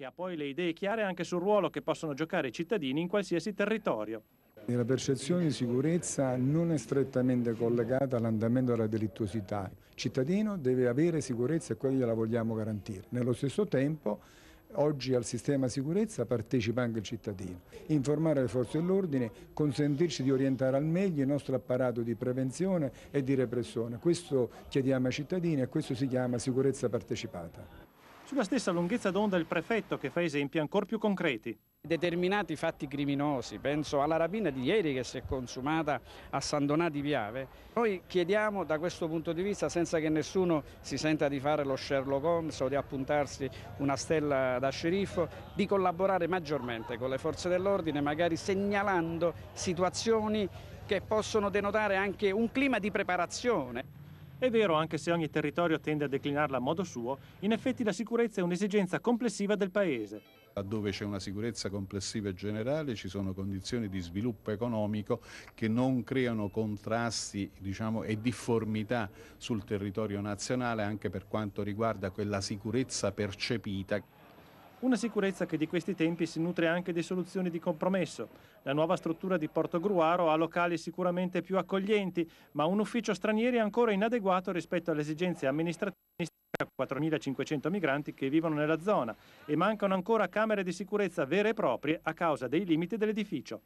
che ha poi le idee chiare anche sul ruolo che possono giocare i cittadini in qualsiasi territorio. La percezione di sicurezza non è strettamente collegata all'andamento della delittuosità. Il cittadino deve avere sicurezza e quella gliela vogliamo garantire. Nello stesso tempo Oggi al sistema sicurezza partecipa anche il cittadino. Informare le forze dell'ordine, consentirci di orientare al meglio il nostro apparato di prevenzione e di repressione. Questo chiediamo ai cittadini e questo si chiama sicurezza partecipata. Sulla stessa lunghezza d'onda il prefetto che fa esempi ancora più concreti. Determinati fatti criminosi, penso alla rapina di ieri che si è consumata a San Donà di Piave, noi chiediamo da questo punto di vista, senza che nessuno si senta di fare lo Sherlock Holmes o di appuntarsi una stella da sceriffo, di collaborare maggiormente con le forze dell'ordine, magari segnalando situazioni che possono denotare anche un clima di preparazione. È vero, anche se ogni territorio tende a declinarla a modo suo, in effetti la sicurezza è un'esigenza complessiva del Paese. Laddove c'è una sicurezza complessiva e generale ci sono condizioni di sviluppo economico che non creano contrasti diciamo, e difformità sul territorio nazionale anche per quanto riguarda quella sicurezza percepita. Una sicurezza che di questi tempi si nutre anche di soluzioni di compromesso. La nuova struttura di Porto Gruaro ha locali sicuramente più accoglienti, ma un ufficio stranieri ancora inadeguato rispetto alle esigenze amministrative a 4.500 migranti che vivono nella zona e mancano ancora camere di sicurezza vere e proprie a causa dei limiti dell'edificio.